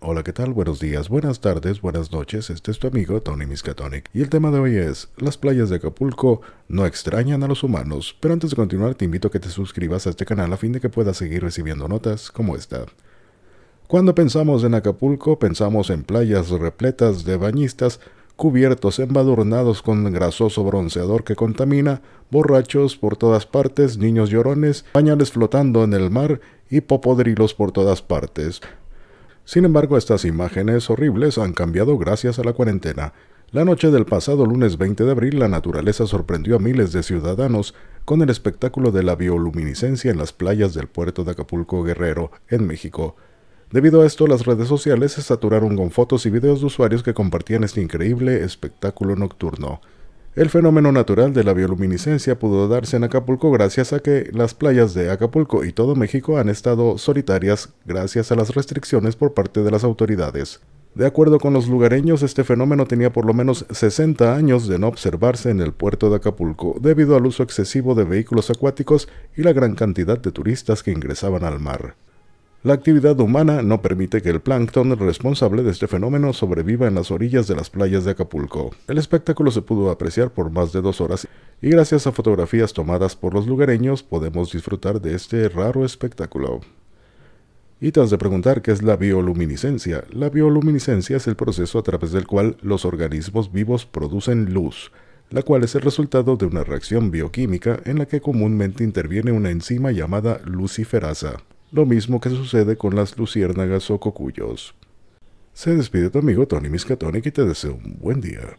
Hola, ¿qué tal? Buenos días, buenas tardes, buenas noches. Este es tu amigo Tony Miskatonic y el tema de hoy es Las playas de Acapulco no extrañan a los humanos. Pero antes de continuar, te invito a que te suscribas a este canal a fin de que puedas seguir recibiendo notas como esta. Cuando pensamos en Acapulco, pensamos en playas repletas de bañistas cubiertos embadurnados con grasoso bronceador que contamina, borrachos por todas partes, niños llorones, pañales flotando en el mar y popodrilos por todas partes. Sin embargo, estas imágenes horribles han cambiado gracias a la cuarentena. La noche del pasado lunes 20 de abril, la naturaleza sorprendió a miles de ciudadanos con el espectáculo de la bioluminiscencia en las playas del puerto de Acapulco Guerrero, en México. Debido a esto, las redes sociales se saturaron con fotos y videos de usuarios que compartían este increíble espectáculo nocturno. El fenómeno natural de la bioluminiscencia pudo darse en Acapulco gracias a que las playas de Acapulco y todo México han estado solitarias gracias a las restricciones por parte de las autoridades. De acuerdo con los lugareños, este fenómeno tenía por lo menos 60 años de no observarse en el puerto de Acapulco, debido al uso excesivo de vehículos acuáticos y la gran cantidad de turistas que ingresaban al mar. La actividad humana no permite que el plancton responsable de este fenómeno sobreviva en las orillas de las playas de Acapulco. El espectáculo se pudo apreciar por más de dos horas y gracias a fotografías tomadas por los lugareños podemos disfrutar de este raro espectáculo. Y tras de preguntar qué es la bioluminiscencia, la bioluminiscencia es el proceso a través del cual los organismos vivos producen luz, la cual es el resultado de una reacción bioquímica en la que comúnmente interviene una enzima llamada luciferasa lo mismo que sucede con las luciérnagas o cocuyos. Se despide tu amigo Tony Miskatonic y te deseo un buen día.